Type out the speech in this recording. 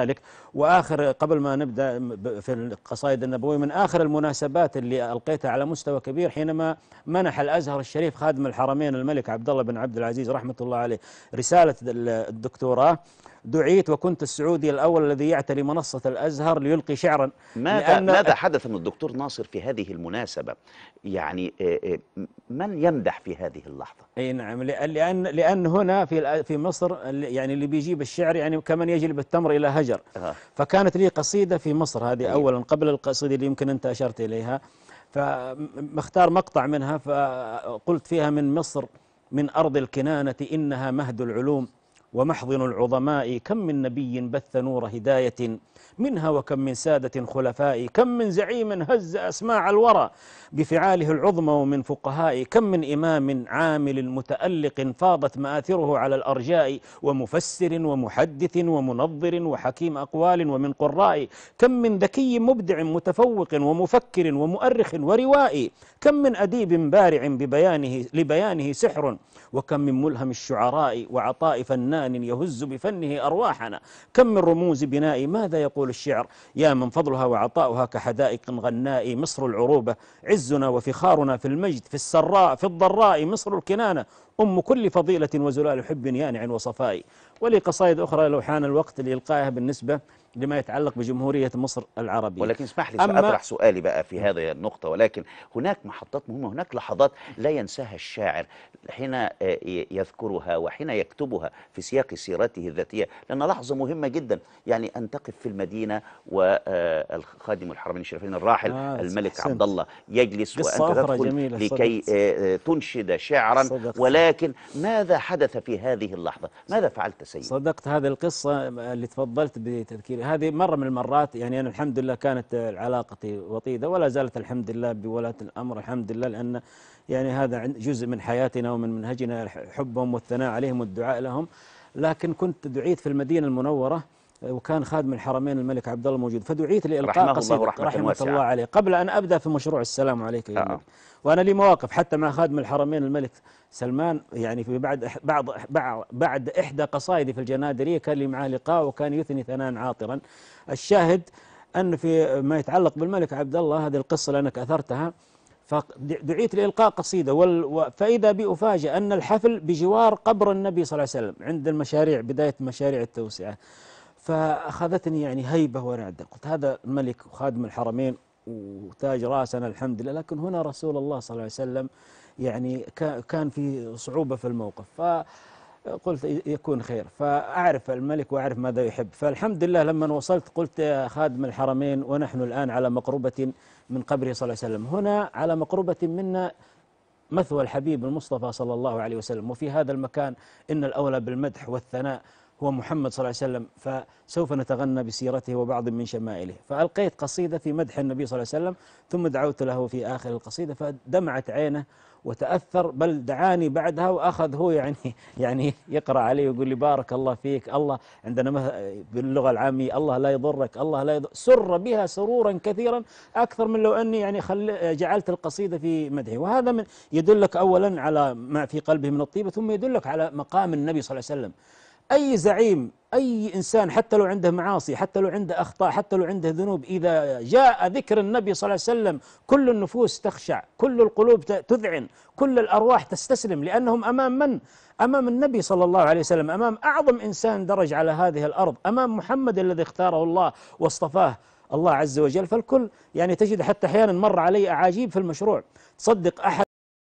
ذلك واخر قبل ما نبدا في القصائد النبويه من اخر المناسبات اللي القيتها على مستوى كبير حينما منح الازهر الشريف خادم الحرمين الملك عبد الله بن عبد العزيز رحمه الله عليه رساله الدكتوراه دعيت وكنت السعودي الأول الذي يعتري منصة الأزهر ليلقي شعرا ماذا, ماذا حدث من الدكتور ناصر في هذه المناسبة يعني آه، آه، من يمدح في هذه اللحظة أي نعم لأن, لأن هنا في, في مصر يعني اللي بيجيب الشعر يعني كمن يجلب التمر إلى هجر آه. فكانت لي قصيدة في مصر هذه أيوه. أولا قبل القصيدة اللي يمكن أنت أشرت إليها فمختار مقطع منها فقلت فيها من مصر من أرض الكنانة إنها مهد العلوم ومحضن العظماء كم من نبي بث نور هداية منها وكم من سادة خلفاء كم من زعيم هز أسماع الورى بفعاله العظمى ومن فقهاء كم من إمام عامل متألق فاضت مآثره على الأرجاء ومفسر ومحدث ومنظر وحكيم أقوال ومن قراء كم من ذكي مبدع متفوق ومفكر ومؤرخ وروائي كم من أديب بارع ببيانه لبيانه سحر وكم من ملهم الشعراء وعطاء فنان فنان يهز بفنه أرواحنا كم من رموز بناء ماذا يقول الشعر يا من فضلها وعطاؤها كحدائق غناء مصر العروبة عزنا وفخارنا في المجد في السراء في الضراء مصر الكنانة أم كل فضيلة وزلال حب يانع وصفاء ولي قصائد أخرى لو حان الوقت لإلقائها بالنسبة لما يتعلق بجمهورية مصر العربية ولكن اسمح لي أطرح سؤالي بقى في هذه النقطة ولكن هناك محطات مهمة هناك لحظات لا ينساها الشاعر حين آه، يذكرها وحين يكتبها في سياق سيرته الذاتية لأن لحظة مهمة جدا يعني أن تقف في المدينة والخادم آه، الحرمين الشريفين الراحل آه الملك عبد الله يجلس وأنت تدخل لكي آه، تنشد شعرا ولا لكن ماذا حدث في هذه اللحظة ماذا فعلت سيدي صدقت هذه القصة اللي تفضلت بتذكير هذه مرة من المرات يعني أنا الحمد لله كانت علاقتي وطيدة ولا زالت الحمد لله بولاة الأمر الحمد لله لأن يعني هذا جزء من حياتنا ومن منهجنا حبهم والثناء عليهم والدعاء لهم لكن كنت دعيت في المدينة المنورة وكان خادم الحرمين الملك عبد الله موجود فدعيت لإلقاء رحمه قصيدة الله رحمة, رحمة الله عليه قبل أن أبدأ في مشروع السلام عليك يا آه. وأنا لي مواقف حتى مع خادم الحرمين الملك سلمان يعني في بعد بعض بعد إحدى قصائدي في الجنادرية كان لي معاه لقاء وكان يثني ثناء عاطرا الشاهد أن في ما يتعلق بالملك عبد الله هذه القصة لأنك أثرتها فدعيت لإلقاء قصيدة وال... فإذا بي أفاجأ أن الحفل بجوار قبر النبي صلى الله عليه وسلم عند المشاريع بداية مشاريع التوسعة فأخذتني يعني هيبة ورعدة قلت هذا الملك وخادم الحرمين وتاج راسنا الحمد لله لكن هنا رسول الله صلى الله عليه وسلم يعني كان في صعوبة في الموقف ف قلت يكون خير فأعرف الملك وأعرف ماذا يحب فالحمد لله لما وصلت قلت يا خادم الحرمين ونحن الآن على مقربة من قبره صلى الله عليه وسلم هنا على مقربة منا مثوى الحبيب المصطفى صلى الله عليه وسلم وفي هذا المكان إن الأولى بالمدح والثناء هو محمد صلى الله عليه وسلم فسوف نتغنى بسيرته وبعض من شمائله فألقيت قصيدة في مدح النبي صلى الله عليه وسلم ثم دعوت له في آخر القصيدة فدمعت عينه وتأثر بل دعاني بعدها وأخذ هو يعني يعني يقرأ علي ويقول لي بارك الله فيك الله عندنا باللغة العامية الله لا يضرك الله لا يضر سر بها سرورا كثيرا أكثر من لو أني يعني خل جعلت القصيدة في مدحه وهذا من يدلك أولا على ما في قلبه من الطيبة ثم يدلك على مقام النبي صلى الله عليه وسلم أي زعيم أي إنسان حتى لو عنده معاصي حتى لو عنده أخطاء حتى لو عنده ذنوب إذا جاء ذكر النبي صلى الله عليه وسلم كل النفوس تخشع كل القلوب تذعن كل الأرواح تستسلم لأنهم أمام من؟ أمام النبي صلى الله عليه وسلم أمام أعظم إنسان درج على هذه الأرض أمام محمد الذي اختاره الله واصطفاه الله عز وجل فالكل يعني تجد حتى أحيانا مر علي أعاجيب في المشروع تصدق أحد